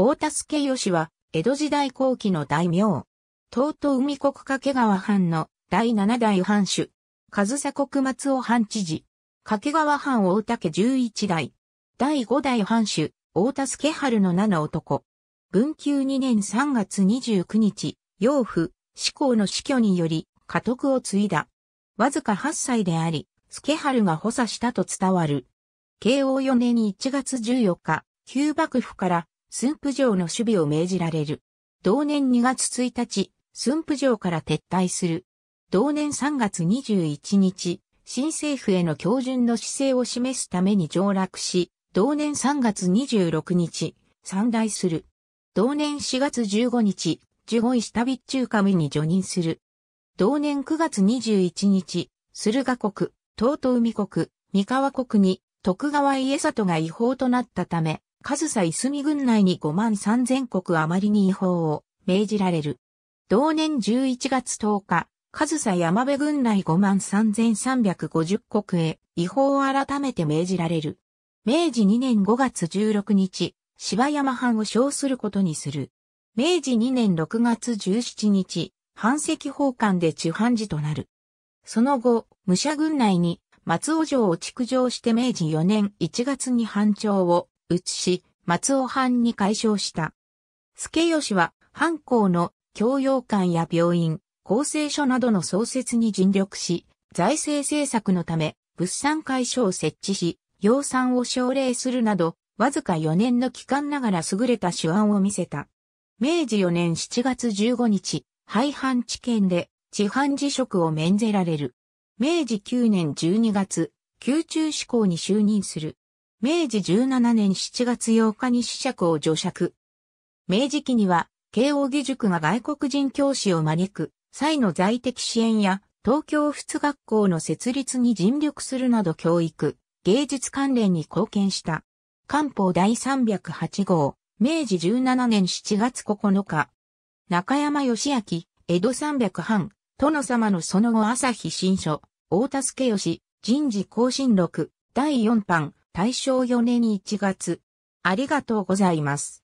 大田助義は、江戸時代後期の大名。東都海国掛川藩の第七代藩主。上佐国松尾藩知事。掛川藩大竹十一代。第五代藩主、大田助春の七男。文久二年三月二十九日、養父、志向の死去により、家督を継いだ。わずか八歳であり、助春が補佐したと伝わる。慶応四年1月十四日、旧幕府から駿府城の守備を命じられる。同年2月1日、駿府城から撤退する。同年3月21日、新政府への標準の姿勢を示すために上落し、同年3月26日、散大する。同年4月15日、十五位下備中神に除任する。同年9月21日、駿河国、東都海国、三河国に徳川家里が違法となったため、上総イスミ郡内に5万3000国余りに違法を命じられる。同年11月10日、上総山部郡内5万3350国へ違法を改めて命じられる。明治2年5月16日、芝山藩を称することにする。明治2年6月17日、藩籍奉還で地藩寺となる。その後、武者軍内に松尾城を築城して明治4年1月に藩庁を移し、松尾藩に改称した。助吉は、藩校の教養館や病院、厚生所などの創設に尽力し、財政政策のため、物産会所を設置し、養蚕を奨励するなど、わずか4年の期間ながら優れた手腕を見せた。明治4年7月15日、廃藩置県で、地藩辞職を免ぜられる。明治9年12月、宮中志向に就任する。明治17年7月8日に子爵を除釈。明治期には、慶応義塾が外国人教師を招く、際の在籍支援や、東京仏学校の設立に尽力するなど教育、芸術関連に貢献した。官報第308号、明治17年7月9日。中山義明、江戸三百藩、殿様のその後朝日新書、大助義、人事更新録、第4版、大正4年1月。ありがとうございます。